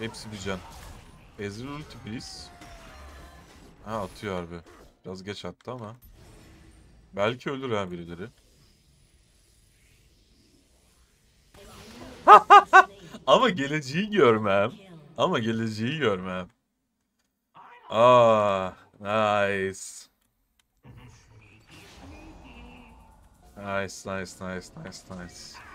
Hepsi bir can. Ezreal ulti please. Ha atıyor harbi. Biraz geç attı ama. Belki ölür ha birileri. ama geleceği görmem. Ama geleceği görmem. Aa, ah, nice. Nice, nice, nice, nice, nice.